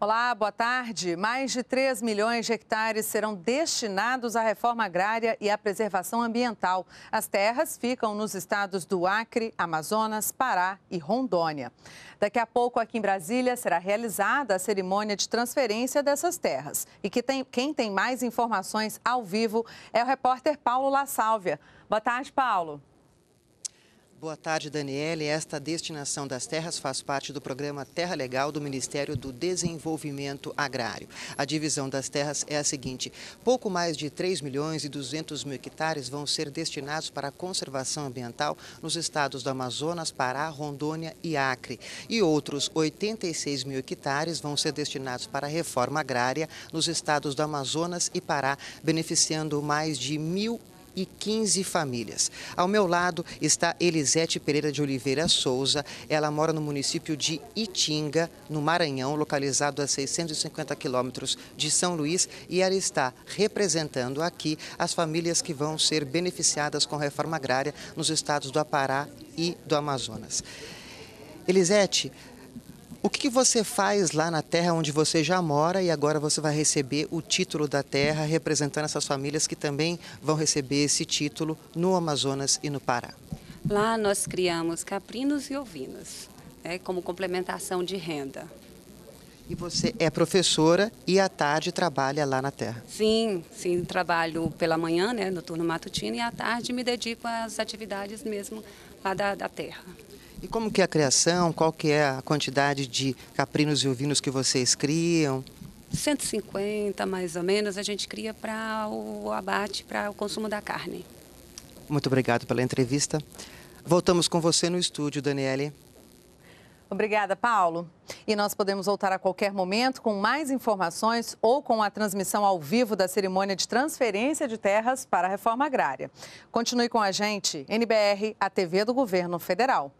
Olá, boa tarde. Mais de 3 milhões de hectares serão destinados à reforma agrária e à preservação ambiental. As terras ficam nos estados do Acre, Amazonas, Pará e Rondônia. Daqui a pouco, aqui em Brasília, será realizada a cerimônia de transferência dessas terras. E que tem, quem tem mais informações ao vivo é o repórter Paulo La Sálvia. Boa tarde, Paulo. Boa tarde, Daniele. Esta destinação das terras faz parte do programa Terra Legal do Ministério do Desenvolvimento Agrário. A divisão das terras é a seguinte: pouco mais de 3 milhões e 200 mil hectares vão ser destinados para a conservação ambiental nos estados do Amazonas, Pará, Rondônia e Acre. E outros 86 mil hectares vão ser destinados para a reforma agrária nos estados do Amazonas e Pará, beneficiando mais de mil 15 famílias. Ao meu lado está Elisete Pereira de Oliveira Souza. Ela mora no município de Itinga, no Maranhão, localizado a 650 quilômetros de São Luís, e ela está representando aqui as famílias que vão ser beneficiadas com reforma agrária nos estados do Apará e do Amazonas. Elisete, o que, que, você faz lá na terra onde você já mora e agora você vai receber o título da terra, representando essas famílias que também vão receber esse título no Amazonas e no Pará? Lá nós criamos caprinos e ovinos, né, como complementação de renda. E você é professora e à tarde trabalha lá na terra? Sim, sim, trabalho pela manhã, né, no turno matutino, e à tarde me dedico às atividades mesmo lá da, da terra. E como que é a criação? Qual que é a quantidade de caprinos e ovinos que vocês criam? 150 mais ou menos a gente cria para o abate, para o consumo da carne. Muito obrigado pela entrevista. Voltamos com você no estúdio, Daniele. Obrigada, Paulo. E nós podemos voltar a qualquer momento com mais informações ou com a transmissão ao vivo da cerimônia de transferência de terras para a reforma agrária. Continue com a gente, NBR, a TV do Governo Federal.